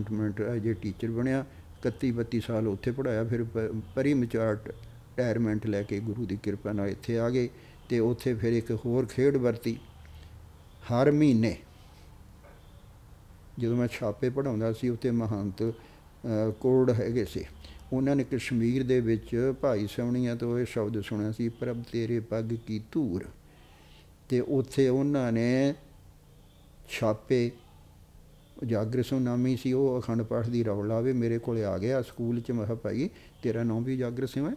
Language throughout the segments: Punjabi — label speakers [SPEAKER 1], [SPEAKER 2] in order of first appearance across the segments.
[SPEAKER 1] ਅਪਾਇੰਟਮੈਂਟ ਐਜ ਏ ਟੀਚਰ ਬਣਿਆ 31 32 ਸਾਲ ਉੱਥੇ ਪੜਾਇਆ ਫਿਰ ਪਰੀ ਮਚਾਰਟ ਟਾਇਰਮੈਂਟ ਲੈ ਕੇ ਗੁਰੂ ਦੀ ਕਿਰਪਾ ਨਾਲ ਇੱਥੇ ਆ ਗਏ ਤੇ ਉੱਥੇ ਫਿਰ ਇੱਕ ਹੋਰ ਖੇਡ ਵਰਤੀ ਹਰ ਮਹੀਨੇ ਜਦੋਂ ਮੈਂ ਛਾਪੇ ਪੜਾਉਂਦਾ ਸੀ ਉੱਥੇ ਮਹੰਤ ਕੋੜ ਹੈਗੇ ਸੀ ਉਹਨਾਂ ਨੇ ਕਸ਼ਮੀਰ ਦੇ ਵਿੱਚ ਭਾਈ ਸਵਣੀਆਂ ਤੋਂ ਇਹ ਸ਼ਬਦ ਸੁਣਿਆ ਸੀ ਪ੍ਰਭ ਤੇਰੇ ਪੱਗ ਕੀ ਧੂਰ ਤੇ ਉੱਥੇ ਉਹਨਾਂ ਨੇ ਛਾਪੇ ਜਾਗਰਸੋ ਨਾਮੀ ਸੀ ਉਹ ਅਖੰਡ ਪਾਠ ਦੀ ਰੌਲ ਲਾਵੇ ਮੇਰੇ ਕੋਲੇ ਆ ਗਿਆ ਸਕੂਲ 'ਚ ਮੈਂ ਪਾਈ ਭਾਈ ਤੇਰਾ ਨਾਮ ਵੀ ਜਾਗਰਸੋ ਹੈ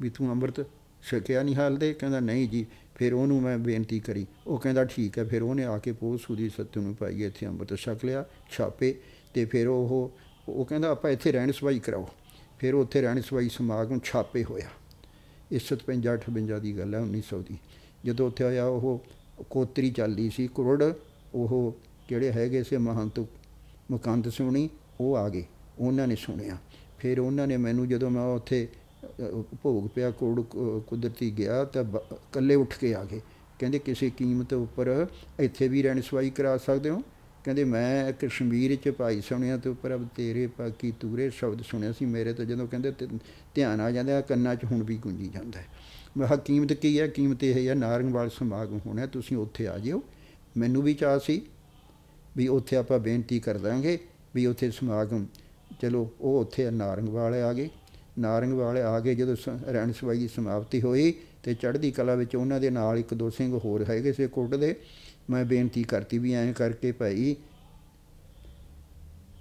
[SPEAKER 1] ਵੀ ਤੂੰ ਅੰਮ੍ਰਿਤ ਛਕਿਆ ਨਹੀਂ ਹਾਲ ਦੇ ਕਹਿੰਦਾ ਨਹੀਂ ਜੀ ਫਿਰ ਉਹਨੂੰ ਮੈਂ ਬੇਨਤੀ ਕਰੀ ਉਹ ਕਹਿੰਦਾ ਠੀਕ ਹੈ ਫਿਰ ਉਹਨੇ ਆ ਕੇ ਪੋਸ ਸੁਦੀ ਸਤਿ ਨੂੰ ਪਾਈ ਇੱਥੇ ਅੰਮ੍ਰਿਤ ਛਕ ਲਿਆ ਛਾਪੇ ਤੇ ਫਿਰ ਉਹ ਉਹ ਕਹਿੰਦਾ ਆਪਾਂ ਇੱਥੇ ਰਹਿਣ ਸਵਾਈ ਕਰਾਓ ਫਿਰ ਉੱਥੇ ਰਹਿਣ ਸਵਾਈ ਸਮਾਗਮ ਛਾਪੇ ਹੋਇਆ ਇਸ 57 58 ਦੀ ਗੱਲ ਹੈ 1900 ਦੀ ਜਦੋਂ ਉੱਥੇ ਆਇਆ ਉਹ ਕੋਤਰੀ ਚੱਲਦੀ ਸੀ ਕਰੋੜ ਉਹ ਕਿਹੜੇ ਹੈਗੇ ਸੀ ਮਹੰਤ ਮੁਕੰਦ ਸੁਣੀ ਉਹ ਆ ਗਏ ਉਹਨਾਂ ਨੇ ਸੁਣਿਆ ਫਿਰ ਉਹਨਾਂ ਨੇ ਮੈਨੂੰ ਜਦੋਂ ਮੈਂ ਉੱਥੇ ਭੋਗ ਪਿਆ ਕੋੜ ਕੁਦਰਤੀ ਗਿਆ ਤਾਂ ਇਕੱਲੇ ਉੱਠ ਕੇ ਆ ਗਏ ਕਹਿੰਦੇ ਕਿਸੇ ਕੀਮਤ ਉੱਪਰ ਇੱਥੇ ਵੀ ਰਹਿਣ ਸਵਾਈ ਕਰਾ ਸਕਦੇ ਹੋ ਕਹਿੰਦੇ ਮੈਂ ਕਸ਼ਮੀਰ ਚ ਭਾਈ ਸੁਣਿਆ ਤੇ ਉੱਪਰ ਅਬ ਤੇਰੇ ਪਾਕੀ ਤੂਰੇ ਸ਼ਬਦ ਸੁਣਿਆ ਸੀ ਮੇਰੇ ਤੇ ਜਦੋਂ ਕਹਿੰਦੇ ਧਿਆਨ ਆ ਜਾਂਦਾ ਕੰਨਾਂ 'ਚ ਹੁਣ ਵੀ ਗੂੰਜੀ ਜਾਂਦਾ ਹੈ ਮੈਂ ਹਕੀਮਤ ਕੀ ਹੈ ਕੀਮਤ ਇਹ ਹੈ ਨਾਰੰਗਵਾਲ ਸਮਾਗਮ ਹੋਣਾ ਤੁਸੀਂ ਉੱਥੇ ਆ ਜਿਓ ਮੈਨੂੰ ਵੀ ਚਾਹ ਸੀ ਵੀ ਉੱਥੇ ਆਪਾਂ ਬੇਨਤੀ ਕਰ ਦਾਂਗੇ ਵੀ ਉੱਥੇ ਸਮਾਗਮ ਚਲੋ ਉਹ ਉੱਥੇ ਵਾਲੇ ਆ ਗਏ ਵਾਲੇ ਆ ਕੇ ਜਦੋਂ ਰਹਿਣ ਸਵਾਈ ਦੀ ਸਮਾਪਤੀ ਹੋਈ ਤੇ ਚੜ੍ਹਦੀ ਕਲਾ ਵਿੱਚ ਉਹਨਾਂ ਦੇ ਨਾਲ ਇੱਕ ਦੋ ਸਿੰਘ ਹੋਰ ਹੈਗੇ ਸੇ ਕੋਟ ਦੇ ਮੈਂ ਬੇਨਤੀ ਕਰਤੀ ਵੀ ਐਂ ਕਰਕੇ ਭਾਈ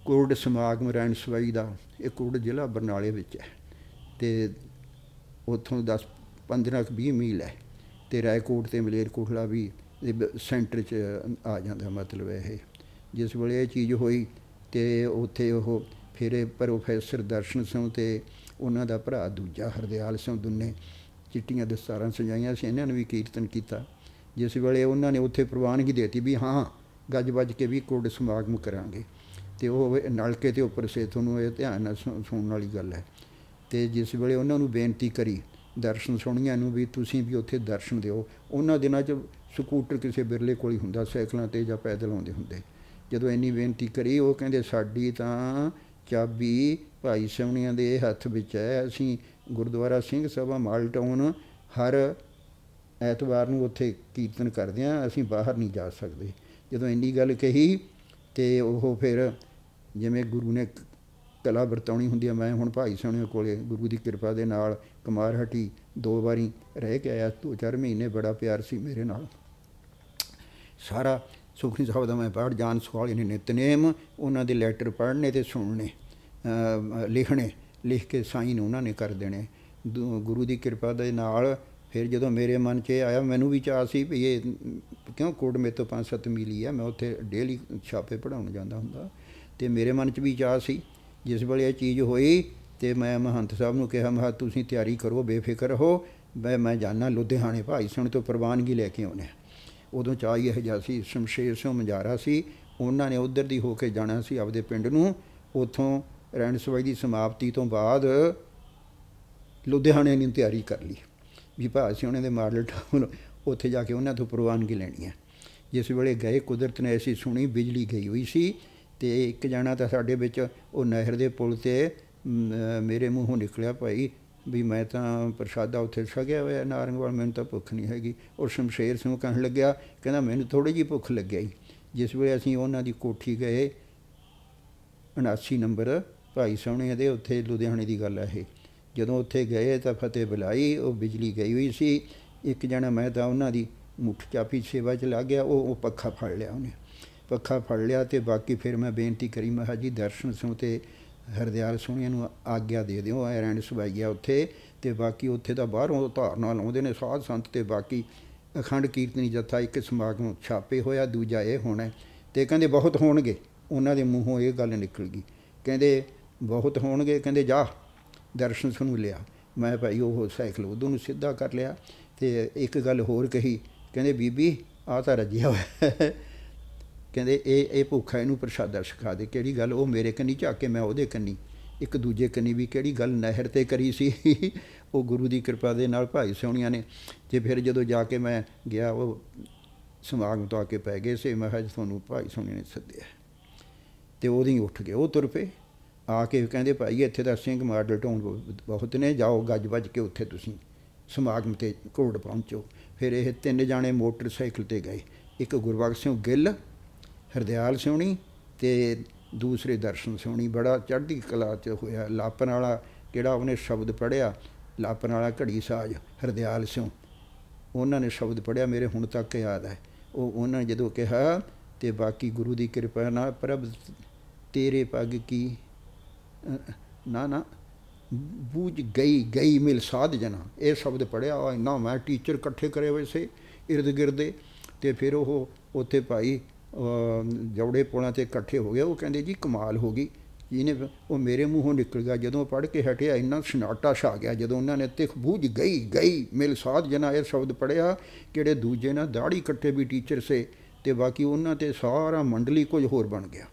[SPEAKER 1] ਕੋਟ ਸਮਾਗਮ ਰਹਿਣ ਸਵਾਈ ਦਾ ਇਹ ਕੋਟ ਜ਼ਿਲ੍ਹਾ ਬਰਨਾਲੇ ਵਿੱਚ ਹੈ ਤੇ ਉੱਥੋਂ 10 15 20 ਮੀਲ ਹੈ ਤੇ ਕੋਟ ਤੇ ਮਲੇਰ ਕੋਟਲਾ ਵੀ ਸੈਂਟਰ 'ਚ ਆ ਜਾਂਦਾ ਮਤਲਬ ਇਹ ਜਿਸ ਵੇਲੇ ਇਹ ਚੀਜ਼ ਹੋਈ ਤੇ ਉੱਥੇ ਉਹ ਫਿਰ ਪ੍ਰੋਫੈਸਰ ਦਰਸ਼ਨ ਸਿੰਘ ਤੇ ਉਹਨਾਂ ਦਾ ਭਰਾ ਦੂਜਾ ਹਰਦਿਆਲ ਸਿੰਘ ਦੁੰਨੇ ਚਿੱਟੀਆਂ ਦਸਤਾਰਾਂ ਸਜਾਈਆਂ ਸੀ ਇਹਨਾਂ ਨੇ ਵੀ ਕੀਰਤਨ ਕੀਤਾ ਜਿਸ ਵੇਲੇ ਉਹਨਾਂ ਨੇ ਉੱਥੇ ਪ੍ਰਵਾਨਗੀ ਦਿੱਤੀ ਵੀ ਹਾਂ ਗੱਜ ਵੱਜ ਕੇ ਵੀ ਕੋਡ ਸਮਾਗਮ ਕਰਾਂਗੇ ਤੇ ਉਹ ਨਲਕੇ ਤੇ ਉੱਪਰ ਸੇ ਤੁਹਾਨੂੰ ਇਹ ਧਿਆਨ ਨਾਲ ਸੁਣਨ ਵਾਲੀ ਗੱਲ ਹੈ ਤੇ ਜਿਸ ਵੇਲੇ ਉਹਨਾਂ ਨੂੰ ਬੇਨਤੀ ਕਰੀ ਦਰਸ਼ਨ ਸੁਣੀਆਂ ਨੂੰ ਵੀ ਤੁਸੀਂ ਵੀ ਉੱਥੇ ਦਰਸ਼ਨ ਦਿਓ ਉਹਨਾਂ ਦਿਨਾਂ 'ਚ ਸਕੂਟਰ ਕਿਸੇ ਬਿਰਲੇ ਕੋਲ ਹੀ ਹੁੰਦਾ ਸਾਈਕਲਾਂ ਤੇ ਜਾਂ ਪੈਦਲ ਆਉਂਦੇ ਹੁੰਦੇ ਜਦੋਂ ਇੰਨੀ ਬੇਨਤੀ ਕਰੀ ਉਹ ਕਹਿੰਦੇ ਸਾਡੀ ਤਾਂ ਚਾਬੀ ਭਾਈ ਸਿਮਣੀਆਂ ਦੇ ਹੱਥ ਵਿੱਚ ਹੈ ਅਸੀਂ ਗੁਰਦੁਆਰਾ ਸਿੰਘ ਸਭਾ ਮਾਲ ਟਾਊਨ ਹਰ ਐਤਵਾਰ ਨੂੰ ਉੱਥੇ ਕੀਰਤਨ ਕਰਦੇ ਆ ਅਸੀਂ ਬਾਹਰ ਨਹੀਂ ਜਾ ਸਕਦੇ ਜਦੋਂ ਇੰਨੀ ਗੱਲ ਕਹੀ ਤੇ ਉਹ ਫਿਰ ਜਿਵੇਂ ਗੁਰੂ ਨੇ ਕਲਾ ਵਰਤਾਉਣੀ ਹੁੰਦੀ ਹੈ ਮੈਂ ਹੁਣ ਭਾਈ ਸਿਮਣੀਆਂ ਕੋਲੇ ਗੁਰੂ ਦੀ ਕਿਰਪਾ ਦੇ ਨਾਲ ਕੁਮਾਰ ਹਟੀ ਦੋ ਵਾਰੀ ਰਹਿ ਕੇ ਆਇਆ ਤੋ ਚਾਰ ਮਹੀਨੇ ਬੜਾ ਪਿਆਰ ਸੀ ਮੇਰੇ ਨਾਲ ਸਾਰਾ ਸੁਖੀ ਸਾਹਿਬ ਦਾ ਮੈਂ ਪੜ ਜਾਣ ਸਵਾਲ ਨੇ ਨਿਤਨੇਮ ਉਹਨਾਂ ਦੇ ਲੈਟਰ ਪੜ੍ਹਨੇ ਤੇ ਸੁਣਨੇ ਲਿਖਣੇ ਲਿਖ ਕੇ ਸਾਈਨ ਉਹਨਾਂ ਨੇ ਕਰ ਦੇਣੇ ਗੁਰੂ ਦੀ ਕਿਰਪਾ ਦੇ ਨਾਲ ਫਿਰ ਜਦੋਂ ਮੇਰੇ ਮਨ 'ਚ ਆਇਆ ਮੈਨੂੰ ਵੀ ਚਾਹ ਸੀ ਵੀ ਇਹ ਕਿਉਂ ਕੋਡ ਮੇ ਤੋਂ 5-7 ਮਿਲੀ ਆ ਮੈਂ ਉੱਥੇ ਡੇਲੀ ਛਾਪੇ ਪੜਾਉਣ ਜਾਂਦਾ ਹੁੰਦਾ ਤੇ ਮੇਰੇ ਮਨ 'ਚ ਵੀ ਚਾਹ ਸੀ ਜਿਸ ਵੇਲੇ ਇਹ ਚੀਜ਼ ਹੋਈ ਤੇ ਮੈਂ ਮਹੰਤ ਸਾਹਿਬ ਨੂੰ ਕਿਹਾ ਮਹਾ ਤੁਸੀਂ ਤਿਆਰੀ ਕਰੋ ਬੇਫਿਕਰ ਹੋ ਮੈਂ ਮੈਂ ਜਾਣਾ ਲੁਧਿਆਣੇ ਭਾਈ ਸੁਣ ਤੋਂ ਪ੍ਰਵਾਨਗੀ ਲੈ ਕੇ ਆਉਣਾ ਉਦੋਂ ਚਾਹੀ ਇਹ ਜਿਹਾ ਸੀ ਸ਼ਮਸ਼ੇਰ ਸਿੰਘ ਮੰਜਾਰਾ ਸੀ ਉਹਨਾਂ ਨੇ ਉਧਰ ਦੀ ਹੋ ਕੇ ਜਾਣਾ ਸੀ ਆਪਦੇ ਪਿੰਡ ਨੂੰ ਉਥੋਂ ਰਹਿਣ ਸਵਾਈ ਦੀ ਸਮਾਪਤੀ ਤੋਂ ਬਾਅਦ ਲੁਧਿਆਣੇ ਨੇ ਤਿਆਰੀ ਕਰ ਲਈ ਵੀ ਸਿੰਘ ਉਹਨੇ ਦੇ ਮਾਡਲ ਟਾਊਨ ਉੱਥੇ ਜਾ ਕੇ ਉਹਨਾਂ ਤੋਂ ਪ੍ਰਵਾਨਗੀ ਲੈਣੀ ਹੈ ਜਿਸ ਵੇਲੇ ਗਏ ਕੁਦਰਤ ਨੇ ਐਸੀ ਸੁਣੀ ਬਿਜਲੀ ਗਈ ਹੋਈ ਸੀ ਤੇ ਇੱਕ ਜਾਣਾ ਤਾਂ ਸਾਡੇ ਵਿੱਚ ਉਹ ਨਹਿਰ ਦੇ ਪੁਲ ਤੇ ਮੇਰੇ ਮੂੰਹੋਂ ਨਿਕਲਿਆ ਭਾਈ ਵੀ ਮੈਂ ਤਾਂ ਪ੍ਰਸ਼ਾਦਾ ਉੱਥੇ ਛਗਿਆ ਹੋਇਆ ਨਾਰੰਗਵਾਲ ਮੈਨੂੰ ਤਾਂ ਭੁੱਖ ਨਹੀਂ ਹੈਗੀ ਔਰ ਸ਼ਮਸ਼ੇਰ ਸਿੰਘ ਕਹਿਣ ਲੱਗਿਆ ਕਹਿੰਦਾ ਮੈਨੂੰ ਥੋੜੀ ਜੀ ਭੁੱਖ ਲੱਗਿਆ ਹੀ ਜਿਸ ਵੇਲੇ ਅਸੀਂ ਉਹਨਾਂ ਦੀ ਕੋਠੀ ਗਏ 79 ਨੰਬਰ ਭਾਈ ਸੋਹਣੇ ਦੇ ਉੱਥੇ ਲੁਧਿਆਣੇ ਦੀ ਗੱਲ ਹੈ ਇਹ ਜਦੋਂ ਉੱਥੇ ਗਏ ਤਾਂ ਫਤਿਹ ਬੁਲਾਈ ਉਹ ਬਿਜਲੀ ਗਈ ਹੋਈ ਸੀ ਇੱਕ ਜਣਾ ਮੈਂ ਤਾਂ ਉਹਨਾਂ ਦੀ ਮੁੱਠ ਚਾਪੀ ਸੇਵਾ 'ਚ ਲੱਗ ਗਿਆ ਉਹ ਉਹ ਪੱਖਾ ਫੜ ਲਿਆ ਉਹਨੇ ਪੱਖਾ ਫੜ ਲਿਆ ਤੇ ਬਾਕੀ ਫਿਰ ਮੈਂ ਬੇਨਤੀ ਕਰੀ ਮਹਾਜੀ ਦਰਸ਼ਨ ਸੁਣ ਤੇ ਹਰਦਿਆਲ ਸੁਣੀਆਂ ਨੂੰ ਆਗਿਆ ਦੇ ਦਿਓ ਐਰੈਂਡ ਸੁਭਾਈਆ ਉੱਥੇ ਤੇ ਬਾਕੀ ਉੱਥੇ ਦਾ ਬਾਹਰੋਂ ਧਾਰਨਾ ਲਾਉਂਦੇ ਨੇ ਸਾਧ ਸੰਤ ਤੇ ਬਾਕੀ ਅਖੰਡ ਕੀਰਤਨੀ ਜਥਾ ਇੱਕ ਸਮਾਗਮ ਛਾਪੇ ਹੋਇਆ ਦੂਜਾ ਇਹ ਹੋਣਾ ਤੇ ਕਹਿੰਦੇ ਬਹੁਤ ਹੋਣਗੇ ਉਹਨਾਂ ਦੇ ਮੂੰਹੋਂ ਇਹ ਗੱਲ ਨਿਕਲ ਗਈ ਕਹਿੰਦੇ ਬਹੁਤ ਹੋਣਗੇ ਕਹਿੰਦੇ ਜਾ ਦਰਸ਼ਨ ਸੁਣੂ ਲਿਆ ਮੈਂ ਭਾਈ ਉਹ ਸਾਈਕਲ ਉਹ ਨੂੰ ਸਿੱਧਾ ਕਰ ਲਿਆ ਤੇ ਇੱਕ ਗੱਲ ਹੋਰ ਕਹੀ ਕਹਿੰਦੇ ਬੀਬੀ ਆ ਤਾਂ ਰੱਜਿਆ ਹੋਇਆ ਕਹਿੰਦੇ ਇਹ ਇਹ ਭੁੱਖਾ ਇਹਨੂੰ ਪ੍ਰਸ਼ਾਦਾ ਸਿਖਾ ਦੇ ਕਿਹੜੀ ਗੱਲ ਉਹ ਮੇਰੇ ਕੰਨੀ ਝਾਕੇ ਮੈਂ ਉਹਦੇ ਕੰਨੀ ਇੱਕ ਦੂਜੇ ਕੰਨੀ ਵੀ ਕਿਹੜੀ ਗੱਲ ਨਹਿਰ ਤੇ ਕਰੀ ਸੀ ਉਹ ਗੁਰੂ ਦੀ ਕਿਰਪਾ ਦੇ ਨਾਲ ਭਾਈ ਸੋਹਣੀਆਂ ਨੇ ਤੇ ਫਿਰ ਜਦੋਂ ਜਾ ਕੇ ਮੈਂ ਗਿਆ ਉਹ ਸਮਾਗਮ ਤੋਂ ਆ ਕੇ ਪੈ ਗਏ ਸੀ ਮਹਾਜ ਤੁਹਾਨੂੰ ਭਾਈ ਸੋਹਣੇ ਨੇ ਸੱਦਿਆ ਤੇ ਉਹਦੀ ਉੱਠ ਗਏ ਉਹ ਤੁਰ ਪਏ ਆ ਕੇ ਕਹਿੰਦੇ ਭਾਈ ਇੱਥੇ ਦਾ ਸਿੰਘ ਮਾਡਲ ਟਾਊਨ ਬਹੁਤ ਨੇ ਜਾਓ ਗੱਜ ਵੱਜ ਕੇ ਉੱਥੇ ਤੁਸੀਂ ਸਮਾਗਮ ਤੇ ਕੋੜ ਪਹੁੰਚੋ ਫਿਰ ਇਹ ਤਿੰਨ ਜਾਣੇ ਮੋਟਰਸਾਈਕਲ ਤੇ ਗਏ ਇੱਕ ਗੁਰਬਖਸ਼ ਸਿੰਘ ਗਿੱਲ ਹਰਦਿਆਲ ਸਿਉਣੀ ਤੇ ਦੂਸਰੇ ਦਰਸ਼ਨ ਸਿਉਣੀ ਬੜਾ ਚੜ੍ਹਦੀ ਕਲਾ ਚ ਹੋਇਆ ਲਾਪਨ ਵਾਲਾ ਕਿਹੜਾ ਉਹਨੇ ਸ਼ਬਦ ਪੜਿਆ ਲਾਪਨ ਵਾਲਾ ਘੜੀ ਸਾਜ ਹਰਦਿਆਲ ਸਿਉ ਉਹਨਾਂ ਨੇ ਸ਼ਬਦ ਪੜਿਆ ਮੇਰੇ ਹੁਣ ਤੱਕ ਯਾਦ ਹੈ ਉਹ ਉਹਨਾਂ ਨੇ ਜਦੋਂ ਕਿਹਾ ਤੇ ਬਾਕੀ ਗੁਰੂ ਦੀ ਕਿਰਪਾ ਨਾਲ ਪ੍ਰਭ ਤੇਰੇ ਪਗ ਕੀ ਨਾ ਨਾ ਬੂਝ ਗਈ ਗਈ ਮਿਲ ਸਾਧ ਜਨਾ ਇਹ ਸ਼ਬਦ ਪੜਿਆ ਇੰਨਾ ਮੈਂ ਟੀਚਰ ਇਕੱਠੇ ਕਰੇ ਹੋਏ ਇਰਦ ird ਤੇ ਫਿਰ ਉਹ ਉੱਥੇ ਭਾਈ ਜੌੜੇ ਪੋਣਾ ਤੇ ਇਕੱਠੇ ਹੋ ਗਏ ਉਹ ਕਹਿੰਦੇ ਜੀ ਕਮਾਲ ਹੋ ਗਈ ਇਹਨੇ ਉਹ ਮੇਰੇ ਮੂੰਹੋਂ ਨਿਕਲ ਗਿਆ ਜਦੋਂ ਪੜ ਕੇ ਹਟਿਆ ਇੰਨਾ ਸਨਾਟਾ ਛਾ ਗਿਆ ਜਦੋਂ ਉਹਨਾਂ ਨੇ ਤਿਖ ਬੂਝ ਗਈ ਗਈ ਮਿਲ ਸਾਧ ਜਨਾ ਇਹ ਸ਼ਬਦ ਪੜਿਆ ਕਿਹੜੇ ਦੂਜੇ ਨਾਲ ਦਾੜੀ ਕੱਟੇ ਵੀ ਟੀਚਰ ਸੇ ਤੇ ਬਾਕੀ ਉਹਨਾਂ ਤੇ ਸਾਰਾ ਮੰਡਲੀ ਕੁਝ ਹੋਰ ਬਣ ਗਿਆ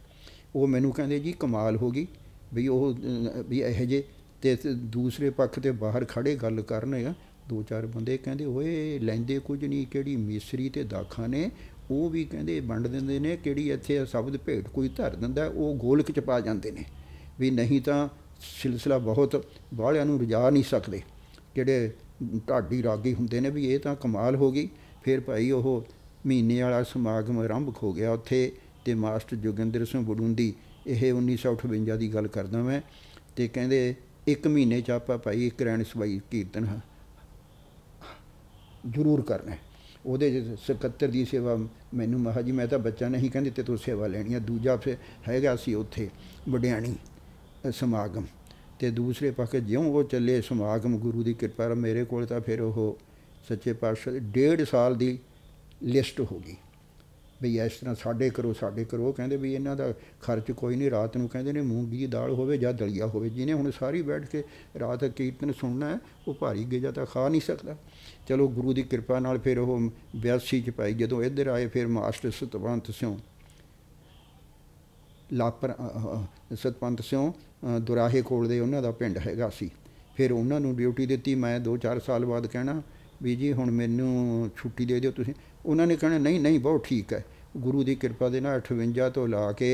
[SPEAKER 1] ਉਹ ਮੈਨੂੰ ਕਹਿੰਦੇ ਜੀ ਕਮਾਲ ਹੋ ਗਈ ਵੀ ਉਹ ਵੀ ਇਹ ਜੇ ਤੇ ਦੂਸਰੇ ਪੱਖ ਤੇ ਬਾਹਰ ਖੜੇ ਗੱਲ ਕਰਨੇ ਆ ਦੋ ਚਾਰ ਬੰਦੇ ਕਹਿੰਦੇ ਓਏ ਲੈਂਦੇ ਕੁਝ ਨਹੀਂ ਕਿਹੜੀ ਮਿਸਰੀ ਤੇ ਦਾਖਾ ਨੇ ਉਹ ਵੀ ਕਹਿੰਦੇ ਵੰਡ ਦਿੰਦੇ ਨੇ ਕਿਹੜੀ ਇੱਥੇ ਸ਼ਬਦ ਭੇਟ ਕੋਈ ਧਰ ਦਿੰਦਾ ਉਹ ਗੋਲਕ ਚ ਪਾ ਜਾਂਦੇ ਨੇ ਵੀ ਨਹੀਂ ਤਾਂ ਸਿਲਸਿਲਾ ਬਹੁਤ ਬਾਹਲਿਆਂ ਨੂੰ ਰਜਾ ਨਹੀਂ ਸਕਦੇ ਜਿਹੜੇ ਢਾਡੀ ਰਾਗੀ ਹੁੰਦੇ ਨੇ ਵੀ ਇਹ ਤਾਂ ਕਮਾਲ ਹੋ ਗਈ ਫਿਰ ਭਾਈ ਉਹ ਮਹੀਨੇ ਵਾਲਾ ਸਮਾਗਮ ਆਰੰਭ ਹੋ ਗਿਆ ਉੱਥੇ ਤੇ ਮਾਸਟਰ ਜੋਗਿੰਦਰ ਸਿੰਘ ਬੜੂੰਦੀ ਇਹ 1958 ਦੀ ਗੱਲ ਕਰਦਾ ਮੈਂ ਤੇ ਕਹਿੰਦੇ ਇੱਕ ਮਹੀਨੇ ਚ ਆਪਾਂ ਭਾਈ ਇੱਕ ਰਹਿਣ ਸਬਾਈ ਕੀਰਤਨ ਜ਼ਰੂਰ ਕਰਨਾ ਉਹਦੇ ਸਕੱਤਰ ਦੀ ਸੇਵਾ ਮੈਨੂੰ ਮਹਾ ਜੀ ਮੈਂ ਤਾਂ ਬੱਚਾ ਨਹੀਂ ਕਹਿੰਦੇ ਤੇ ਤੂੰ ਸੇਵਾ ਲੈਣੀ ਆ ਦੂਜਾ ਫਿਰ ਹੈਗਾ ਸੀ ਉੱਥੇ ਵਡਿਆਣੀ ਸਮਾਗਮ ਤੇ ਦੂਸਰੇ ਪਾਸੇ ਜਿਉਂ ਉਹ ਚੱਲੇ ਸਮਾਗਮ ਗੁਰੂ ਦੀ ਕਿਰਪਾ ਨਾਲ ਮੇਰੇ ਕੋਲ ਤਾਂ ਫਿਰ ਉਹ ਸੱਚੇ ਪਾਤਸ਼ਾਹ ਦੀ 1.5 ਸਾਲ ਦੀ ਲਿਸਟ ਹੋ ਗਈ ਵੀ ਇਸ ਤਰ੍ਹਾਂ ਸਾਡੇ ਕਰੋ ਸਾਡੇ ਕਰੋ ਕਹਿੰਦੇ ਵੀ ਇਹਨਾਂ ਦਾ ਖਰਚ ਕੋਈ ਨਹੀਂ ਰਾਤ ਨੂੰ ਕਹਿੰਦੇ ਨੇ ਮੂੰਗੀ ਦੀ ਦਾਲ ਹੋਵੇ ਜਾਂ ਦਲੀਆ ਹੋਵੇ ਜਿਹਨੇ ਹੁਣ ਸਾਰੀ ਬੈਠ ਕੇ ਰਾਤ ਕੀਰਤਨ ਸੁਣਨਾ ਉਹ ਭਾਰੀ ਗੇਜਾ ਤਾਂ ਖਾ ਨਹੀਂ ਸਕਦਾ ਚਲੋ ਗੁਰੂ ਦੀ ਕਿਰਪਾ ਨਾਲ ਫਿਰ ਉਹ 82 ਚ ਪਾਈ ਜਦੋਂ ਇੱਧਰ ਆਏ ਫਿਰ ਮਾਸਟਰ ਸਤਵੰਤ ਸਿੰਘ ਲਾਪਰ ਸਤਵੰਤ ਸਿੰਘ ਦੁਰਾਹੇ ਕੋਲ ਦੇ ਉਹਨਾਂ ਦਾ ਪਿੰਡ ਹੈਗਾ ਸੀ ਫਿਰ ਉਹਨਾਂ ਨੂੰ ਡਿਊਟੀ ਦਿੱਤੀ ਮੈਂ 2-4 ਸਾਲ ਬਾਅਦ ਕਹਿਣਾ ਵੀ ਜੀ ਹੁਣ ਮੈਨੂੰ ਛੁੱਟੀ ਦੇ ਦਿਓ ਤੁਸੀਂ ਉਹਨਾਂ ਨੇ ਕਹਿਣਾ ਨਹੀਂ ਨਹੀਂ ਬਹੁਤ ਠੀਕ ਹੈ ਗੁਰੂ ਦੀ ਕਿਰਪਾ ਦੇ ਨਾਲ 58 ਤੋਂ ਲਾ ਕੇ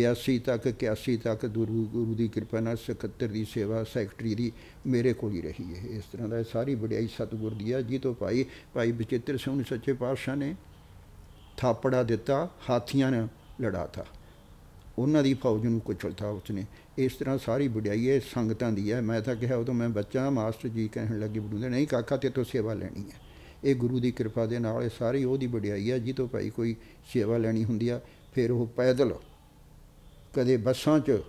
[SPEAKER 1] 82 ਤੱਕ 81 ਤੱਕ ਗੁਰੂ ਗੁਰੂ ਦੀ ਕਿਰਪਾ ਨਾਲ 71 ਦੀ ਸੇਵਾ ਸੈਕਟਰੀ ਦੀ ਮੇਰੇ ਕੋਲ ਹੀ ਰਹੀ ਹੈ ਇਸ ਤਰ੍ਹਾਂ ਦਾ ਸਾਰੀ ਵਡਿਆਈ ਸਤਿਗੁਰ ਦੀ ਹੈ ਜੀ ਤੋਂ ਭਾਈ ਭਾਈ ਬਚਿੱਤਰ ਸਿੰਘ ਨੇ ਸੱਚੇ ਪਾਤਸ਼ਾਹ ਨੇ ਥਾਪੜਾ ਦਿੱਤਾ ਹਾਥੀਆਂ ਨੇ ਲੜਾਤਾ ਉਹਨਾਂ ਦੀ ਫੌਜ ਨੂੰ ਕੁਚਲਤਾ ਉਸਨੇ ਇਸ ਤਰ੍ਹਾਂ ਸਾਰੀ ਵਡਿਆਈ ਹੈ ਸੰਗਤਾਂ ਦੀ ਹੈ ਮੈਂ ਤਾਂ ਕਿਹਾ ਉਦੋਂ ਮੈਂ ਬੱਚਾ ਮਾਸਟਰ ਜੀ ਕਹਿਣ ਲੱਗੇ ਬੁੱਢੇ ਨਹੀਂ ਕਾਕਾ ਤੇ ਤੋਂ ਸੇਵਾ ਲੈਣੀ ਹੈ ਇਹ ਗੁਰੂ ਦੀ ਕਿਰਪਾ ਦੇ ਨਾਲ ਇਹ ਸਾਰੀ ਉਹਦੀ ਵਡਿਆਈ ਆ ਜਿੱਤੋਂ ਭਾਈ ਕੋਈ ਸੇਵਾ ਲੈਣੀ ਹੁੰਦੀ ਆ ਫਿਰ ਉਹ ਪੈਦਲ ਕਦੇ ਬੱਸਾਂ 'ਚ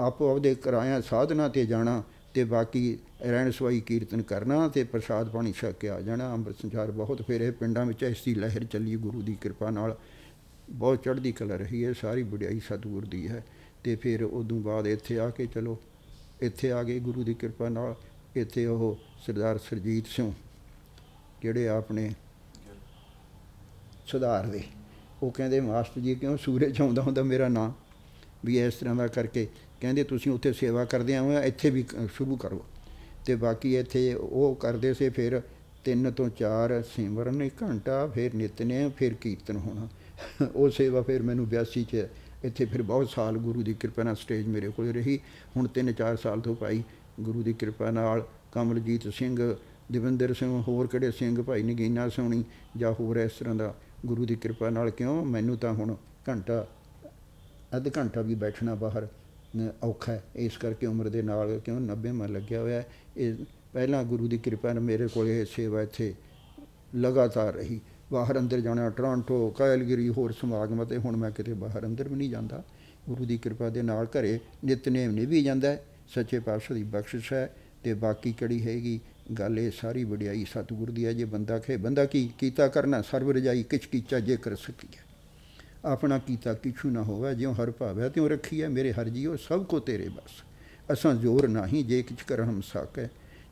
[SPEAKER 1] ਆਪੋ ਆਪਦੇ ਕਰਾਇਆ ਸਾਧਨਾ ਤੇ ਜਾਣਾ ਤੇ ਬਾਕੀ ਰਹਿਣ ਸਵਾਈ ਕੀਰਤਨ ਕਰਨਾ ਤੇ ਪ੍ਰਸਾਦ ਪਾਣੀ ਛਕ ਕੇ ਆ ਜਾਣਾ ਅੰਮ੍ਰਿਤ ਸੰਚਾਰ ਬਹੁਤ ਫਿਰ ਇਹ ਪਿੰਡਾਂ ਵਿੱਚ ਇਸ ਦੀ ਲਹਿਰ ਚੱਲੀ ਗੁਰੂ ਦੀ ਕਿਰਪਾ ਨਾਲ ਬਹੁਤ ਚੜ੍ਹਦੀ ਕਲਾ ਰਹੀ ਹੈ ਸਾਰੀ ਵਡਿਆਈ ਸਤਿਗੁਰ ਦੀ ਹੈ ਤੇ ਫਿਰ ਉਦੋਂ ਬਾਅਦ ਇੱਥੇ ਆ ਕੇ ਚਲੋ ਇੱਥੇ ਆ ਗਏ ਗੁਰੂ ਦੀ ਕਿਰਪਾ ਨਾਲ ਇੱਥੇ ਉਹ ਸਰਦਾਰ ਸਰਜੀਤ ਸਿੰਘ ਜਿਹੜੇ ਆਪਣੇ ਸੁਧਾਰ ਦੇ ਉਹ ਕਹਿੰਦੇ ਮਾਸਟਰ ਜੀ ਕਿਉਂ ਸੂਰਜ ਆਉਂਦਾ ਹੁੰਦਾ ਮੇਰਾ ਨਾਂ ਵੀ ਇਸ ਤਰ੍ਹਾਂ ਦਾ ਕਰਕੇ ਕਹਿੰਦੇ ਤੁਸੀਂ ਉੱਥੇ ਸੇਵਾ ਕਰਦੇ ਆਓ ਇੱਥੇ ਵੀ ਸ਼ੁਰੂ ਕਰੋ ਤੇ ਬਾਕੀ ਇੱਥੇ ਉਹ ਕਰਦੇ ਸੀ ਫਿਰ ਤਿੰਨ ਤੋਂ ਚਾਰ ਸਿਮਰਨ ਇੱਕ ਘੰਟਾ ਫਿਰ ਨਿਤਨੇਮ ਫਿਰ ਕੀਰਤਨ ਹੋਣਾ ਉਹ ਸੇਵਾ ਫਿਰ ਮੈਨੂੰ 82 ਚ ਇੱਥੇ ਫਿਰ ਬਹੁਤ ਸਾਲ ਗੁਰੂ ਦੀ ਕਿਰਪਾ ਨਾਲ ਸਟੇਜ ਮੇਰੇ ਕੋਲ ਰਹੀ ਹੁਣ ਤਿੰਨ ਚਾਰ ਸਾਲ ਤੋਂ ਪਾਈ ਗੁਰੂ ਦੀ ਕਿਰਪਾ ਨਾਲ ਕਮਲਜੀਤ ਸਿੰਘ ਦਵਿੰਦਰ ਸਿੰਘ ਹੋਰ ਕਿਹੜੇ ਸਿੰਘ ਭਾਈ ਗੀਨਾ ਸੋਣੀ ਜਾਂ ਹੋਰ ਇਸ ਤਰ੍ਹਾਂ ਦਾ ਗੁਰੂ ਦੀ ਕਿਰਪਾ ਨਾਲ ਕਿਉਂ ਮੈਨੂੰ ਤਾਂ ਹੁਣ ਘੰਟਾ ਅੱਧ ਘੰਟਾ ਵੀ ਬੈਠਣਾ ਬਾਹਰ ਔਖਾ ਹੈ ਇਸ ਕਰਕੇ ਉਮਰ ਦੇ ਨਾਲ ਕਿਉਂ 90 ਮਨ ਲੱਗਿਆ ਹੋਇਆ ਇਹ ਪਹਿਲਾਂ ਗੁਰੂ ਦੀ ਕਿਰਪਾ ਨਾਲ ਮੇਰੇ ਕੋਲ ਇਹ ਸੇਵਾ ਇੱਥੇ ਲਗਾਤਾਰ ਰਹੀ ਬਾਹਰ ਅੰਦਰ ਜਾਣਾ ਟੋਰਾਂਟੋ ਕੈਲਗਰੀ ਹੋਰ ਸਮਾਗਮ ਤੇ ਹੁਣ ਮੈਂ ਕਿਤੇ ਬਾਹਰ ਅੰਦਰ ਵੀ ਨਹੀਂ ਜਾਂਦਾ ਗੁਰੂ ਦੀ ਕਿਰਪਾ ਦੇ ਨਾਲ ਘਰੇ ਨਿਤਨੇਮ ਨਹੀਂ ਵੀ ਜਾਂਦਾ ਸੱਚੇ ਪਾਤਸ਼ਾਹ ਦੀ ਬਖਸ਼ਿਸ਼ ਹੈ ਤੇ ਬਾਕੀ ਕਿਹੜੀ ਹੈਗੀ ਗੱਲ ਇਹ ਸਾਰੀ ਵਡਿਆਈ ਸਤਿਗੁਰ ਦੀ ਹੈ ਜੇ ਬੰਦਾ ਖੇ ਬੰਦਾ ਕੀ ਕੀਤਾ ਕਰਨਾ ਸਰਬ ਰਜਾਈ ਕਿਛ ਕੀਚਾ ਜੇ ਕਰ ਹੈ ਆਪਣਾ ਕੀਤਾ ਕਿਛੂ ਨਾ ਹੋਵੇ ਜਿਉ ਹਰ ਭਾਵੈ ਤਿਉ ਰੱਖੀ ਹੈ ਮੇਰੇ ਹਰ ਜੀਓ ਸਭ ਕੋ ਤੇਰੇ ਬਸ ਅਸਾਂ ਜ਼ੋਰ ਨਹੀਂ ਜੇ ਕਿਛ ਕਰ ਹਮ ਸਾਕੈ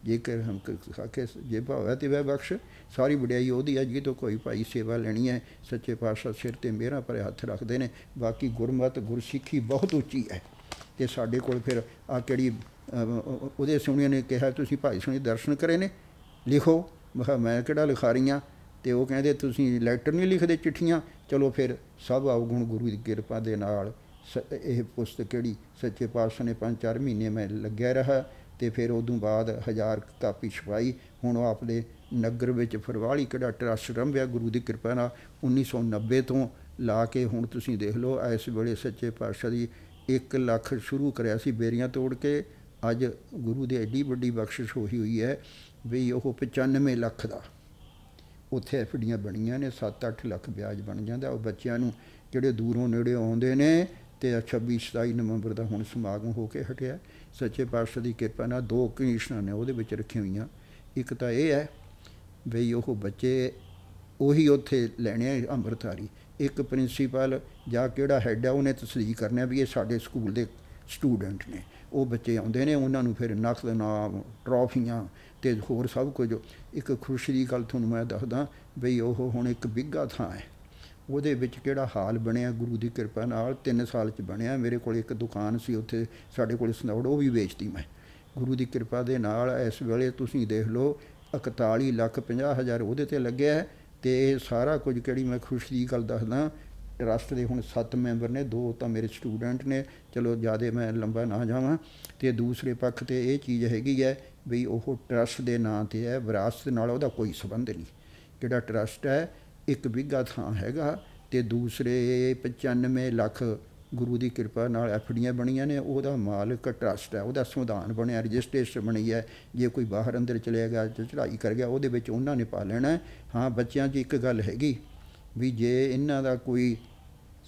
[SPEAKER 1] ਜੇ ਕਰ ਹਮ ਸਾਕੇ ਜੇ ਭਾਵੇ ਤੇ ਵੈ ਬਖਸ਼ ਸਾਰੀ ਵਡਿਆਈ ਉਹਦੀ ਹੈ ਜੀ ਤੋਂ ਕੋਈ ਭਾਈ ਸੇਵਾ ਲੈਣੀ ਹੈ ਸੱਚੇ ਪਾਤਸ਼ਾਹ ਸਿਰ ਤੇ ਮੇਰਾ ਪਰ ਹੱਥ ਰੱਖਦੇ ਨੇ ਬਾਕੀ ਗੁਰਮਤ ਗੁਰਸਿੱਖੀ ਬਹੁਤ ਉੱਚੀ ਹੈ ਤੇ ਸਾਡੇ ਕੋਲ ਫਿਰ ਆ ਕਿਹੜੀ ਉਹਦੇ ਸੁਣੀਆਂ ਨੇ ਕਿਹਾ ਤੁਸੀਂ ਭਾਈ ਸੁਣੀ ਦਰਸ਼ਨ ਕਰੇ ਨੇ ਲਿਖੋ ਮੈਂ ਕਿਹੜਾ ਲਿਖਾ ਰਹੀਆਂ ਤੇ ਉਹ ਕਹਿੰਦੇ ਤੁਸੀਂ ਲੈਟਰ ਨਹੀਂ ਲਿਖਦੇ ਚਿੱਠੀਆਂ ਚਲੋ ਫਿਰ ਸਭ ਗੁਣ ਗੁਰੂ ਦੀ ਕਿਰਪਾ ਦੇ ਨਾਲ ਇਹ ਪੁਸਤਕ ਕਿਹੜੀ ਸੱਚੇ ਪਾਤਸ਼ਾਹ ਨੇ 5-4 ਮਹੀਨੇ ਮੈਂ ਲੱਗਿਆ ਰਹਾ ਤੇ ਫਿਰ ਉਦੋਂ ਬਾਅਦ ਹਜ਼ਾਰ ਕਾਪੀ ਛਪਾਈ ਹੁਣ ਉਹ ਆਪਦੇ ਨਗਰ ਵਿੱਚ ਫਰਵਾਲੀ ਕਿਹੜਾ ਟਰਸਟ ਰੰਭਿਆ ਗੁਰੂ ਦੀ ਕਿਰਪਾ ਨਾਲ 1990 ਤੋਂ ਲਾ ਕੇ ਹੁਣ ਤੁਸੀਂ ਦੇਖ ਲਓ ਇਸ ਵੇਲੇ ਸੱਚੇ ਪਾਤਸ਼ਾਹ ਦੀ 1 ਲੱਖ ਸ਼ੁਰੂ ਕਰਿਆ ਸੀ ਬੇਰੀਆਂ ਤੋੜ ਕੇ ਅੱਜ ਗੁਰੂ ਦੇ ਐਡੀ ਵੱਡੀ ਬਖਸ਼ਿਸ਼ ਹੋਈ ਹੋਈ ਹੈ ਵੀ ਉਹ 95 ਲੱਖ ਦਾ ਉੱਥੇ ਐਫਡੀਆਂ ਬਣੀਆਂ ਨੇ 7-8 ਲੱਖ ਵਿਆਜ ਬਣ ਜਾਂਦਾ ਉਹ ਬੱਚਿਆਂ ਨੂੰ ਜਿਹੜੇ ਦੂਰੋਂ ਨੇੜੇ ਆਉਂਦੇ ਨੇ ਤੇ 26 27 ਨਵੰਬਰ ਦਾ ਹੁਣ ਸਮਾਗਮ ਹੋ ਕੇ ਹਟਿਆ ਸੱਚੇ ਪਾਤਸ਼ਾਹ ਦੀ ਕਿਰਪਾ ਨਾਲ ਦੋ ਕੰਡੀਸ਼ਨਾਂ ਨੇ ਉਹਦੇ ਵਿੱਚ ਰੱਖੀਆਂ ਹੋਈਆਂ ਇੱਕ ਤਾਂ ਇਹ ਹੈ ਵੀ ਉਹ ਬੱਚੇ ਉਹੀ ਉੱਥੇ ਲੈਣੇ ਅੰਮ੍ਰਿਤਧਾਰੀ ਇੱਕ ਪ੍ਰਿੰਸੀਪਲ ਜਾਂ ਕਿਹੜਾ ਹੈਡ ਹੈ ਉਹਨੇ ਤਸਦੀਕ ਕਰਨਾ ਵੀ ਇਹ ਸਾਡੇ ਸਕੂਲ ਦੇ ਸਟੂਡੈਂਟ ਨੇ ਉਹ ਬੱਚੇ ਆਉਂਦੇ ਨੇ ਉਹਨਾਂ ਨੂੰ ਫਿਰ ਨਕਲ ਨਾਮ ਟਰੋਫੀਆਂ ਤੇ ਹੋਰ ਸਭ ਕੁਝ ਇੱਕ ਖੁਸ਼ੀ ਦੀ ਗੱਲ ਤੁਹਾਨੂੰ ਮੈਂ ਦੱਸਦਾ ਬਈ ਉਹ ਹੁਣ ਇੱਕ ਬਿੱਗਾ ਥਾਂ ਹੈ ਉਹਦੇ ਵਿੱਚ ਕਿਹੜਾ ਹਾਲ ਬਣਿਆ ਗੁਰੂ ਦੀ ਕਿਰਪਾ ਨਾਲ 3 ਸਾਲ ਚ ਬਣਿਆ ਮੇਰੇ ਕੋਲ ਇੱਕ ਦੁਕਾਨ ਸੀ ਉੱਥੇ ਸਾਡੇ ਕੋਲ ਸਨੌੜ ਉਹ ਵੀ ਵੇਚਦੀ ਮੈਂ ਗੁਰੂ ਦੀ ਕਿਰਪਾ ਦੇ ਨਾਲ ਇਸ ਵੇਲੇ ਤੁਸੀਂ ਦੇਖ ਲਓ 41 ਲੱਖ 50 ਹਜ਼ਾਰ ਉਹਦੇ ਤੇ ਲੱਗਿਆ ਤੇ ਇਹ ਸਾਰਾ ਕੁਝ ਕਿਹੜੀ ਮੈਂ ਖੁਸ਼ੀ ਦੀ ਗੱਲ ਦੱਸਦਾ ਟਰਸਟ ਦੇ ਹੁਣ 7 ਮੈਂਬਰ ਨੇ ਦੋ ਤਾਂ ਮੇਰੇ ਸਟੂਡੈਂਟ ਨੇ ਚਲੋ ਜਿਆਦੇ ਮੈਂ ਲੰਬਾ ਨਾ ਜਾਵਾਂ ਤੇ ਦੂਸਰੇ ਪੱਖ ਤੇ ਇਹ ਚੀਜ਼ ਹੈਗੀ ਹੈ ਵੀ ਉਹ ਟਰਸਟ ਦੇ ਨਾਂ ਤੇ ਹੈ ਵਿਰਾਸਤ ਨਾਲ ਉਹਦਾ ਕੋਈ ਸਬੰਧ ਨਹੀਂ ਜਿਹੜਾ ਟਰਸਟ ਹੈ ਇੱਕ ਵਿਗਾ ਥਾਂ ਹੈਗਾ ਤੇ ਦੂਸਰੇ 95 ਲੱਖ ਗੁਰੂ ਦੀ ਕਿਰਪਾ ਨਾਲ ਐਫਡੀਆਂ ਬਣੀਆਂ ਨੇ ਉਹਦਾ ਮਾਲਕ ਟਰਸਟ ਹੈ ਉਹਦਾ ਸੰਵਿਧਾਨ ਬਣਿਆ ਰਜਿਸਟ੍ਰੇਸ਼ਨ ਬਣੀ ਹੈ ਜੇ ਕੋਈ ਬਾਹਰ ਅੰਦਰ ਚਲੇ ਗਿਆ ਚੜਾਈ ਕਰ ਗਿਆ ਉਹਦੇ ਵਿੱਚ ਉਹਨਾਂ ਨੇ ਪਾ ਲੈਣਾ ਹਾਂ ਬੱਚਿਆਂ ਦੀ ਇੱਕ ਗੱਲ ਹੈਗੀ ਵੀ ਜੇ ਇਹਨਾਂ ਦਾ ਕੋਈ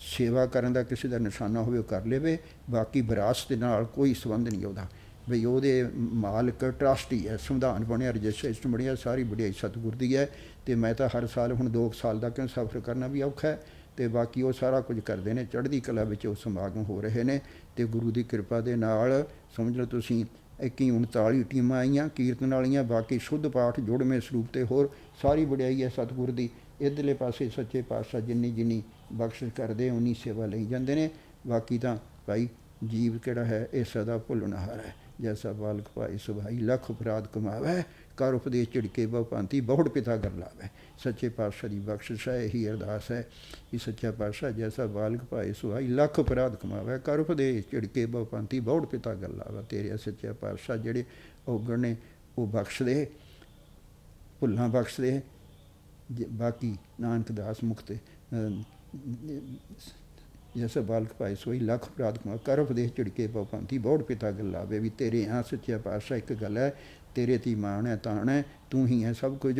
[SPEAKER 1] ਸੇਵਾ ਕਰਨ ਦਾ ਕਿਸੇ ਦਾ ਨਿਸ਼ਾਨਾ ਹੋਵੇ ਉਹ ਕਰ ਲਵੇ ਬਾਕੀ ਵਿਰਾਸਤ ਦੇ ਨਾਲ ਕੋਈ ਸੰਬੰਧ ਨਹੀਂ ਉਹਦਾ ਵੀ ਉਹਦੇ ਮਾਲਕ ਟਰਸਟੀ ਹੈ ਸੰਵਿਧਾਨ ਬਣਿਆ ਰਜਿਸਟ੍ਰੇਸ਼ਨ ਬਣਿਆ ਸਾਰੀ ਬੜੀ ਸਤਿਗੁਰ ਦੀ ਹੈ ਤੇ ਮੈਂ ਤਾਂ ਹਰ ਸਾਲ ਹੁਣ 2 ਸਾਲ ਦਾ ਕਿਉਂ ਸਫ਼ਰ ਕਰਨਾ ਵੀ ਔਖਾ ਹੈ ਤੇ ਬਾਕੀ ਉਹ ਸਾਰਾ ਕੁਝ ਕਰਦੇ ਨੇ ਚੜ੍ਹਦੀ ਕਲਾ ਵਿੱਚ ਉਹ ਸਮਾਗਮ ਹੋ ਰਹੇ ਨੇ ਤੇ ਗੁਰੂ ਦੀ ਕਿਰਪਾ ਦੇ ਨਾਲ ਸਮਝ ਲਓ ਤੁਸੀਂ ਇੱਕੀ 39 ਟੀਮਾਂ ਆਈਆਂ ਕੀਰਤਨ ਵਾਲੀਆਂ ਬਾਕੀ ਸ਼ੁੱਧ ਪਾਠ ਜੁੜਵੇਂ ਸਰੂਪ ਤੇ ਹੋਰ ਸਾਰੀ ਬੜਿਆਈ ਹੈ ਸਤਿਗੁਰ ਦੀ ਇਧਰਲੇ ਪਾਸੇ ਸੱਚੇ ਪਾਤਸ਼ਾਹ ਜਿੰਨੀ ਜਿੰਨੀ ਬਖਸ਼ਿਸ਼ ਕਰਦੇ ਉਨੀ ਸੇਵਾ ਲਈ ਜਾਂਦੇ ਨੇ ਬਾਕੀ ਤਾਂ ਭਾਈ ਜੀਵ ਕਿਹੜਾ ਹੈ ਇਹ ਸਦਾ ਭੁੱਲਣਹਾਰ ਹੈ ਜੈਸਾ ਬਾਲਕ ਭਾਈ ਸੁਭਾਈ ਲੱਖ ਅਪਰਾਧ ਕਮਾਵੇ ਕਰ ਉਪਦੇਸ਼ ਝਿੜਕੇ ਭਾਂਤੀ ਬਹੁੜ ਪਿਤਾ ਕਰ ਲਾਵੇ ਸੱਚੇ ਪਾਤਸ਼ਾਹ ਦੀ ਬਖਸ਼ਿਸ਼ ਹੈ ਹੀ ਅਰਦਾਸ ਹੈ ਕਿ ਸੱਚਾ ਪਾਤਸ਼ਾਹ ਜੈਸਾ ਬਾਲਕ ਭਾਈ ਸੁਭਾਈ ਲੱਖ ਅਪਰਾਧ ਕਮਾਵੇ ਕਰ ਉਪਦੇਸ਼ ਝਿੜਕੇ ਭਾਂਤੀ ਬਹੁੜ ਪਿਤਾ ਕਰ ਲਾਵੇ ਤੇਰੇ ਸੱਚੇ ਪਾਤਸ਼ਾਹ ਜਿਹੜੇ ਔਗਣ ਨੇ ਉਹ ਬਖਸ਼ ਦੇ ਭੁੱਲਾਂ ਬਖਸ਼ ਦੇ बाकी नानक दास मुक्त जैसा बालक भाई सोई लख अपराध कुआ कर उपदेश ਝਿੜਕੇ ਪਾਪਾਂਤੀ ਬੋੜ ਪਿਤਾ ਗੱਲਾਵੇ ਵੀ ਤੇਰੇ ਹਾਂ ਸੱਚਿਆ ਪਾਤਸ਼ਾਹ ਇੱਕ ਗੱਲ ਹੈ ਤੇਰੇ ਤੀ ਮਾਣ ਹੈ ਤਾਣ ਹੈ ਤੂੰ ਹੀ ਹੈ ਸਭ ਕੁਝ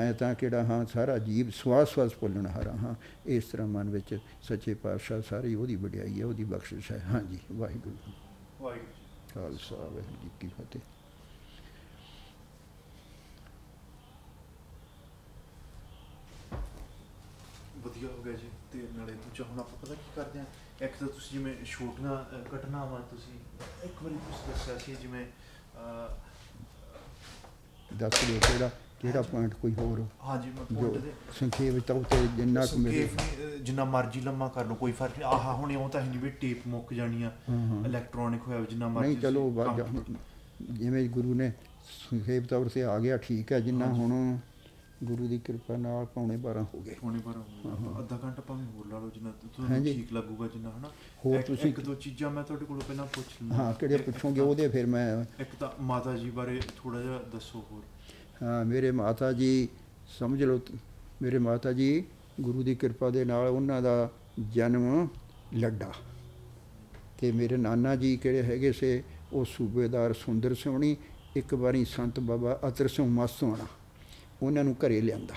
[SPEAKER 1] ਮੈਂ ਤਾਂ ਕਿਹੜਾ ਹਾਂ ਸਾਰਾ ਜੀਵ ਸਵਾਸ ਸਵਾਸ ਭੁੱਲਣ ਹਾਰਾ ਹਾਂ ਇਸ ਤਰ੍ਹਾਂ ਮਨ ਵਿੱਚ ਸੱਚੇ ਪਾਤਸ਼ਾਹ ਸਾਰੀ ਉਹਦੀ ਵਡਿਆਈ ਹੈ ਉਹਦੀ ਬਖਸ਼ਿਸ਼ ਹੈ ਹਾਂਜੀ ਵਾਹਿਗੁਰੂ ਵਾਹਿਗੁਰੂ ਖਾਲਸਾ ਵਾਹਿਗੁਰੂ ਜੀ ਕੀ ਫਤਿਹ ਹੋ ਗਿਆ ਜੀ ਤੇ ਨਾਲੇ ਦੂਜਾ ਹੁਣ ਆਪਾਂ ਪਤਾ ਕੀ ਕਰਦੇ ਆ ਇੱਕ ਤਾਂ ਤੁਸੀਂ ਜਿਵੇਂ ਕਟਣਾ ਵਾ ਤੁਸੀਂ ਇੱਕ ਵਾਰੀ ਤੁਸੀਂ ਦੱਸਿਆ ਸੀ ਜਿਵੇਂ ਦੱਸ ਦਿਓ ਕਿਹੜਾ ਕਿਹੜਾ ਪੁਆਇੰਟ ਕੋਈ ਹੋਰ ਹਾਂਜੀ ਮੈਂ ਪੁਆਇੰਟ ਦੇ ਸੰਖੇਪ ਵਿੱਚ ਤਾਂ ਉੱਤੇ ਜਿੰਨਾ ਕੁ ਮੇਰੇ ਜਿੰਨਾ ਮਰਜ਼ੀ ਲੰਮਾ ਕਰ ਲਓ ਕੋਈ ਫਰਕ ਨਹੀਂ ਆਹਾ ਹੁਣ ਉਹ ਤਾਂ ਜਿਵੇਂ ਵੀ ਟੇਪ ਮੁੱਕ ਜਾਣੀ ਆ ਇਲੈਕਟ੍ਰੋਨਿਕ ਹੋਇਆ ਜਿੰਨਾ ਮਰਜ਼ੀ ਨਹੀਂ ਚਲੋ ਜਿਵੇਂ ਗੁਰੂ ਨੇ ਸੰਖੇਪ ਤੌਰ ਤੇ ਆ ਗਿਆ ਠੀਕ ਹੈ ਜਿੰਨਾ ਹੁਣ ਗੁਰੂ ਦੀ ਕਿਰਪਾ ਨਾਲ ਪੌਣੇ 12 ਹੋ ਗਏ ਪੌਣੇ 12 ਹੋ ਗਏ ਅੱਧਾ ਘੰਟਾ ਭਾਵੇਂ ਹੋਰ ਲਾ ਲਓ ਜਿੰਨਾ ਤੁਹਾਨੂੰ ਠੀਕ ਲੱਗੂਗਾ ਜਿੰਨਾ ਹਨਾ ਹੋਰ ਤੁਸੀਂ ਇੱਕ ਦੋ ਚੀਜ਼ਾਂ ਮੈਂ ਤੁਹਾਡੇ ਕੋਲੋਂ ਪਹਿਲਾਂ ਪੁੱਛ ਲਵਾਂ ਹਾਂ ਕਿਹੜੇ ਪੁੱਛੋਗੇ ਉਹਦੇ ਫਿਰ ਮੈਂ ਇੱਕ ਤਾਂ ਮਾਤਾ ਜੀ ਬਾਰੇ ਥੋੜਾ ਜਿਹਾ ਦੱਸੋ ਹੋਰ ਹਾਂ ਮੇਰੇ ਮਾਤਾ ਜੀ ਸਮਝ ਲਓ ਮੇਰੇ ਮਾਤਾ ਜੀ ਗੁਰੂ ਦੀ ਕਿਰਪਾ ਦੇ ਨਾਲ ਉਹਨਾਂ ਦਾ ਜਨਮ ਲੱਡਾ ਤੇ ਮੇਰੇ ਨਾਨਾ ਜੀ ਕਿਹੜੇ ਹੈਗੇ ਸੇ ਉਹ ਸੂਬੇਦਾਰ ਸੁੰਦਰ ਸੋਣੀ ਇੱਕ ਵਾਰੀ ਸੰਤ ਬਾਬਾ ਅਤਰ ਸਿੰਘ ਮਸਤੋਣਾ ਉਹਨਾਂ ਨੂੰ ਘਰੇ ਲਿਆਂਦਾ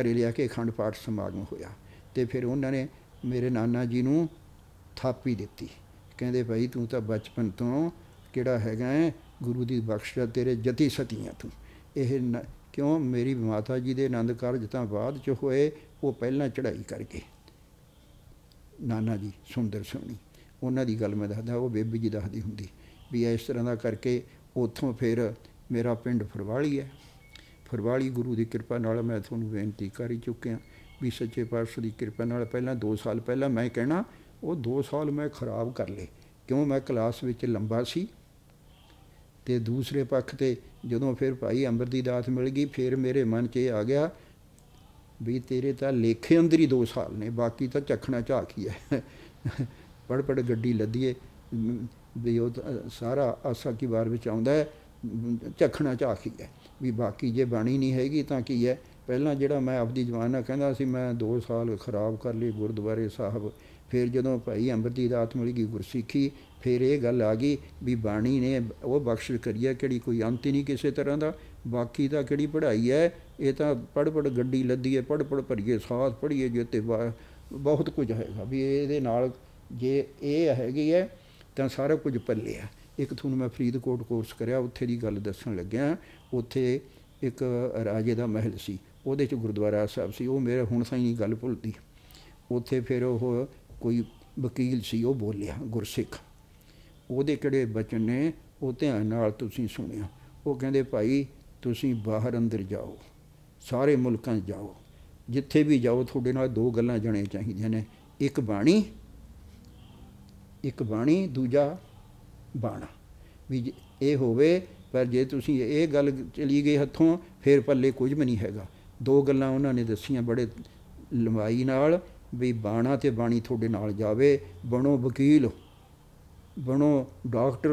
[SPEAKER 1] ਘਰੇ ਲਿਆ ਕੇ ਅਖੰਡ ਪਾਠ ਸਮਾਗਮ ਹੋਇਆ ਤੇ ਫਿਰ ਉਹਨਾਂ ਨੇ ਮੇਰੇ ਨਾਨਾ ਜੀ ਨੂੰ ਥਾਪੀ ਦਿੱਤੀ ਕਹਿੰਦੇ ਭਾਈ ਤੂੰ ਤਾਂ ਬਚਪਨ ਤੋਂ ਕਿਹੜਾ ਹੈਗਾ ਹੈ ਗੁਰੂ ਦੀ ਬਖਸ਼ਿਸ਼ ਤੇਰੇ ਜਤੀ ਸਤੀਆਂ ਤੂੰ ਇਹ ਕਿਉਂ ਮੇਰੀ ਮਾਤਾ ਜੀ ਦੇ ਆਨੰਦ ਕਾਰਜ ਤਾਂ ਬਾਅਦ ਚ ਹੋਏ ਉਹ ਪਹਿਲਾਂ ਚੜ੍ਹਾਈ ਕਰਕੇ ਨਾਨਾ ਜੀ ਸੁੰਦਰ ਸੋਹਣੀ ਉਹਨਾਂ ਦੀ ਗੱਲ ਮੈਂ ਦੱਸਦਾ ਉਹ ਬੇਬੀ ਜੀ ਦੱਸਦੀ ਹੁੰਦੀ ਵੀ ਇਸ ਤਰ੍ਹਾਂ ਦਾ ਕਰਕੇ ਉਥੋਂ ਫਿਰ ਮੇਰਾ ਪਿੰਡ ਫਰਵਾਲੀ ਹੈ ਫਰਵਾਲੀ ਗੁਰੂ ਦੀ ਕਿਰਪਾ ਨਾਲ ਮੈਂ ਤੁਹਾਨੂੰ ਬੇਨਤੀ ਕਰ ਹੀ ਚੁੱਕਿਆ ਵੀ ਸੱਚੇ ਪਾਤਸ਼ਾਹ ਦੀ ਕਿਰਪਾ ਨਾਲ ਪਹਿਲਾਂ 2 ਸਾਲ ਪਹਿਲਾਂ ਮੈਂ ਕਹਿਣਾ ਉਹ 2 ਸਾਲ ਮੈਂ ਖਰਾਬ ਕਰ ਲਏ ਕਿਉਂ ਮੈਂ ਕਲਾਸ ਵਿੱਚ ਲੰਬਾ ਸੀ ਤੇ ਦੂਸਰੇ ਪੱਖ ਤੇ ਜਦੋਂ ਫਿਰ ਭਾਈ ਅੰਬਰ ਦੀ ਦਾਤ ਮਿਲ ਗਈ ਫਿਰ ਮੇਰੇ ਮਨ 'ਚ ਇਹ ਆ ਗਿਆ ਵੀ ਤੇਰੇ ਤਾਂ ਲੇਖੇ ਅੰਦਰ ਹੀ 2 ਸਾਲ ਨੇ ਬਾਕੀ ਤਾਂ ਚੱਖਣਾ ਹੀ ਹੈ ਪੜ ਪੜ ਗੱਡੀ ਲੱਦੀਏ ਵੀ ਉਹ ਸਾਰਾ ਆਸਾ ਕੀ ਵਾਰ ਵਿੱਚ ਆਉਂਦਾ ਹੈ ਝਖਣਾ ਝਾਖੀ ਹੈ ਵੀ ਬਾਕੀ ਜੇ ਬਾਣੀ ਨਹੀਂ ਹੈਗੀ ਤਾਂ ਕੀ ਹੈ ਪਹਿਲਾਂ ਜਿਹੜਾ ਮੈਂ ਆਪਦੀ ਜਵਾਨਾ ਕਹਿੰਦਾ ਸੀ ਮੈਂ 2 ਸਾਲ ਖਰਾਬ ਕਰ ਲਈ ਗੁਰਦੁਆਰੇ ਸਾਹਿਬ ਫਿਰ ਜਦੋਂ ਭਾਈ ਅੰਮ੍ਰਿਤੀ ਦੀ ਦਾਤ ਮਿਲ ਗਈ ਗੁਰਸਿੱਖੀ ਫਿਰ ਇਹ ਗੱਲ ਆ ਗਈ ਵੀ ਬਾਣੀ ਨੇ ਉਹ ਬਖਸ਼ਿਸ਼ ਕਰੀਆ ਕਿਹੜੀ ਕੋਈ ਅੰਤ ਨਹੀਂ ਕਿਸੇ ਤਰ੍ਹਾਂ ਦਾ ਬਾਕੀ ਤਾਂ ਕਿਹੜੀ ਪੜ੍ਹਾਈ ਹੈ ਇਹ ਤਾਂ ਪੜ ਪੜ ਗੱਡੀ ਲੱਦੀ ਹੈ ਪੜ ਪੜ ਭਰੀਏ ਸਾਥ ਪੜ੍ਹੀਏ ਜੇ ਤੇ ਬਹੁਤ ਕੁਝ ਹੈਗਾ ਵੀ ਇਹਦੇ ਨਾਲ ਜੇ ਇਹ ਹੈਗੀ ਹੈ ਤਾਂ ਸਾਰਾ ਕੁਝ ਪੱਲੇ ਆ ਇੱਕ ਤੁਹਾਨੂੰ ਮੈਂ ਫਰੀਦਕੋਟ ਕੋਰਸ ਕਰਿਆ ਉੱਥੇ ਦੀ ਗੱਲ ਦੱਸਣ ਲੱਗਿਆ ਉੱਥੇ ਇੱਕ ਰਾਜੇ ਦਾ ਮਹਿਲ ਸੀ ਉਹਦੇ 'ਚ ਗੁਰਦੁਆਰਾ ਸਾਹਿਬ ਸੀ ਉਹ ਮੇਰੇ ਹੁਣ ਦੀ ਗੱਲ ਭੁੱਲਦੀ ਉੱਥੇ ਫਿਰ ਉਹ ਕੋਈ ਵਕੀਲ ਸੀ ਉਹ ਬੋਲਿਆ ਗੁਰਸਿੱਖ ਉਹਦੇ ਕਿਹੜੇ ਬਚਨ ਨੇ ਉਹ ਧਿਆਨ ਨਾਲ ਤੁਸੀਂ ਸੁਣਿਆ ਉਹ ਕਹਿੰਦੇ ਭਾਈ ਤੁਸੀਂ ਬਾਹਰ ਅੰਦਰ ਜਾਓ ਸਾਰੇ ਮੁਲਕਾਂ 'ਚ ਜਾਓ ਜਿੱਥੇ ਵੀ ਜਾਓ ਤੁਹਾਡੇ ਨਾਲ ਦੋ ਗੱਲਾਂ ਜਣੇ ਚਾਹੀਦੀਆਂ ਨੇ ਇੱਕ ਬਾਣੀ ਇੱਕ ਬਾਣੀ ਦੂਜਾ ਬਾਣਾ ਵੀ ਇਹ ਹੋਵੇ ਪਰ ਜੇ ਤੁਸੀਂ ਇਹ ਗੱਲ ਚਲੀ ਗਈ ਹੱਥੋਂ ਫੇਰ ਪੱਲੇ ਕੁਝ ਵੀ ਨਹੀਂ ਹੈਗਾ ਦੋ ਗੱਲਾਂ ਉਹਨਾਂ ਨੇ ਦੱਸੀਆਂ ਬੜੇ ਲੰਬਾਈ ਨਾਲ ਵੀ ਬਾਣਾ ਤੇ ਬਾਣੀ ਤੁਹਾਡੇ ਨਾਲ ਜਾਵੇ ਬਣੋ ਵਕੀਲ ਬਣੋ ਡਾਕਟਰ